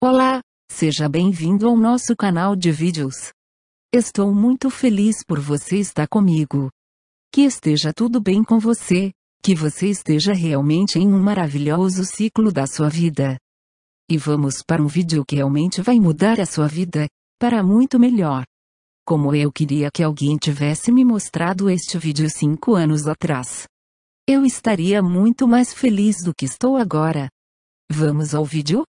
Olá, seja bem-vindo ao nosso canal de vídeos. Estou muito feliz por você estar comigo. Que esteja tudo bem com você, que você esteja realmente em um maravilhoso ciclo da sua vida. E vamos para um vídeo que realmente vai mudar a sua vida, para muito melhor. Como eu queria que alguém tivesse me mostrado este vídeo cinco anos atrás. Eu estaria muito mais feliz do que estou agora. Vamos ao vídeo?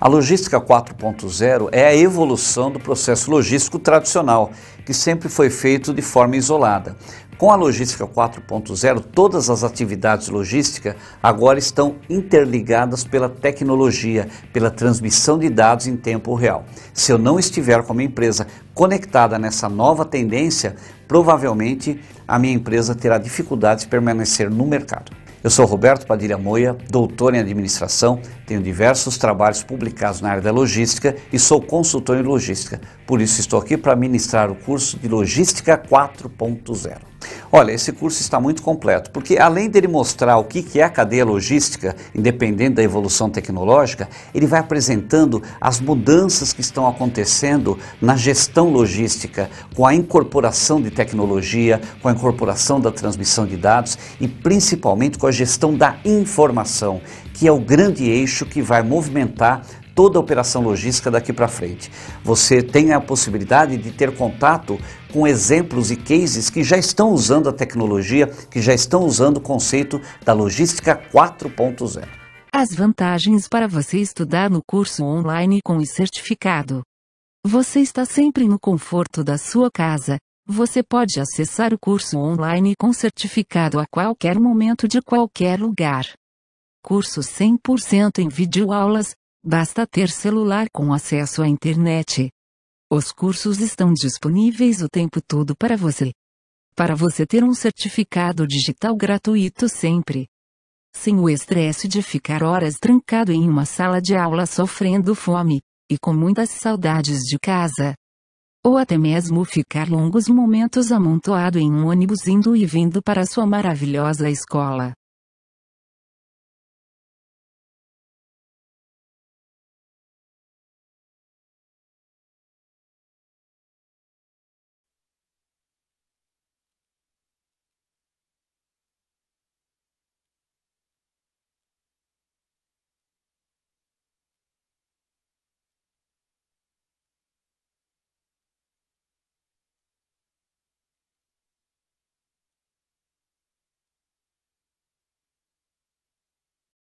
A logística 4.0 é a evolução do processo logístico tradicional, que sempre foi feito de forma isolada. Com a logística 4.0, todas as atividades logística agora estão interligadas pela tecnologia, pela transmissão de dados em tempo real. Se eu não estiver com a minha empresa conectada nessa nova tendência, provavelmente a minha empresa terá dificuldades de permanecer no mercado. Eu sou Roberto Padilha Moia, doutor em administração, tenho diversos trabalhos publicados na área da logística e sou consultor em logística. Por isso estou aqui para ministrar o curso de Logística 4.0. Olha, esse curso está muito completo, porque além dele mostrar o que é a cadeia logística, independente da evolução tecnológica, ele vai apresentando as mudanças que estão acontecendo na gestão logística, com a incorporação de tecnologia, com a incorporação da transmissão de dados e principalmente com a gestão da informação, que é o grande eixo que vai movimentar toda a operação logística daqui para frente. Você tem a possibilidade de ter contato com exemplos e cases que já estão usando a tecnologia, que já estão usando o conceito da logística 4.0. As vantagens para você estudar no curso online com o certificado. Você está sempre no conforto da sua casa. Você pode acessar o curso online com certificado a qualquer momento de qualquer lugar. Curso 100% em videoaulas, basta ter celular com acesso à internet. Os cursos estão disponíveis o tempo todo para você. Para você ter um certificado digital gratuito sempre. Sem o estresse de ficar horas trancado em uma sala de aula sofrendo fome, e com muitas saudades de casa. Ou até mesmo ficar longos momentos amontoado em um ônibus indo e vindo para sua maravilhosa escola.